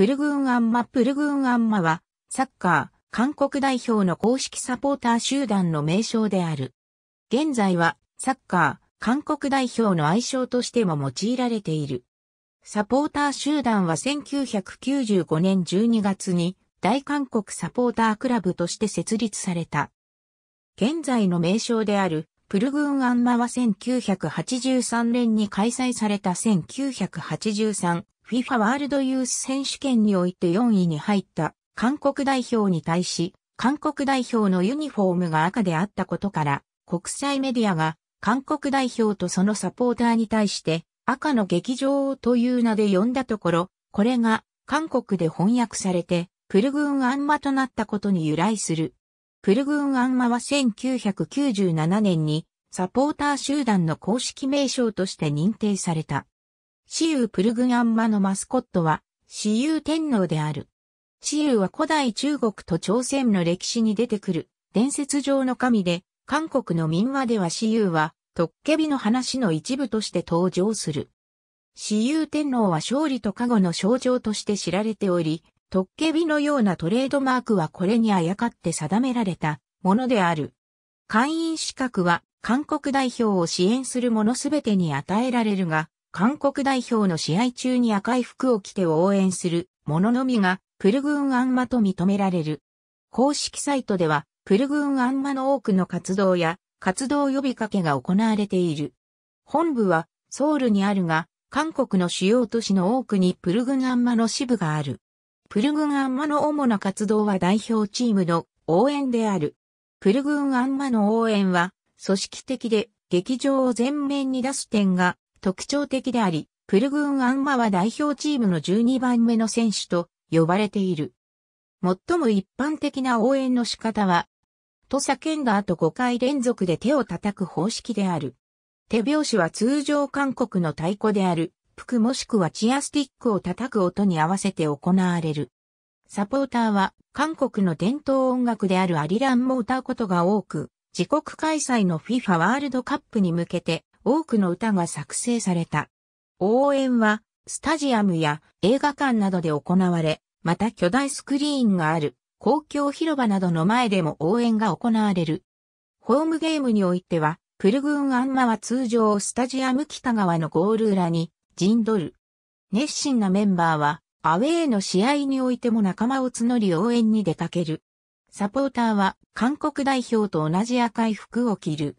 プルグーンアンマプルグーンアンマは、サッカー、韓国代表の公式サポーター集団の名称である。現在は、サッカー、韓国代表の愛称としても用いられている。サポーター集団は1995年12月に、大韓国サポータークラブとして設立された。現在の名称である、プルグーンアンマは1983年に開催された1983 FIFA ワールドユース選手権において4位に入った韓国代表に対し、韓国代表のユニフォームが赤であったことから、国際メディアが韓国代表とそのサポーターに対して赤の劇場という名で呼んだところ、これが韓国で翻訳されて、プルグーンアンマとなったことに由来する。プルグーンアンマは1997年にサポーター集団の公式名称として認定された。私有プルグアンマのマスコットは、私有天皇である。私有は古代中国と朝鮮の歴史に出てくる伝説上の神で、韓国の民話では私有は、トッケビの話の一部として登場する。私有天皇は勝利と加護の象徴として知られており、トッケビのようなトレードマークはこれにあやかって定められたものである。会員資格は韓国代表を支援する者すべてに与えられるが、韓国代表の試合中に赤い服を着て応援する者のみがプルグーンアンマと認められる。公式サイトではプルグーンアンマの多くの活動や活動呼びかけが行われている。本部はソウルにあるが、韓国の主要都市の多くにプルグンアンマの支部がある。プルグンアンマの主な活動は代表チームの応援である。プルグンアンマの応援は組織的で劇場を前面に出す点が特徴的であり、プルグーン・アンマは代表チームの12番目の選手と呼ばれている。最も一般的な応援の仕方は、と叫んだ後5回連続で手を叩く方式である。手拍子は通常韓国の太鼓である、プクもしくはチアスティックを叩く音に合わせて行われる。サポーターは韓国の伝統音楽であるアリランも歌うことが多く、自国開催の FIFA ワールドカップに向けて多くの歌が作成された。応援は、スタジアムや映画館などで行われ、また巨大スクリーンがある公共広場などの前でも応援が行われる。ホームゲームにおいては、プルグーンアンマは通常スタジアム北側のゴール裏に陣取る。熱心なメンバーは、アウェーの試合においても仲間を募り応援に出かける。サポーターは韓国代表と同じ赤い服を着る。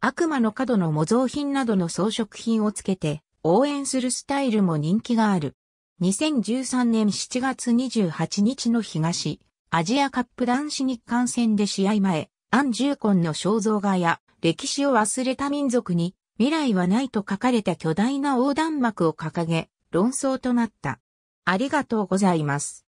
悪魔の角の模造品などの装飾品をつけて応援するスタイルも人気がある。2013年7月28日の東、アジアカップ男子日韓戦で試合前、アン・ジューコンの肖像画や歴史を忘れた民族に未来はないと書かれた巨大な横断幕を掲げ、論争となった。ありがとうございます。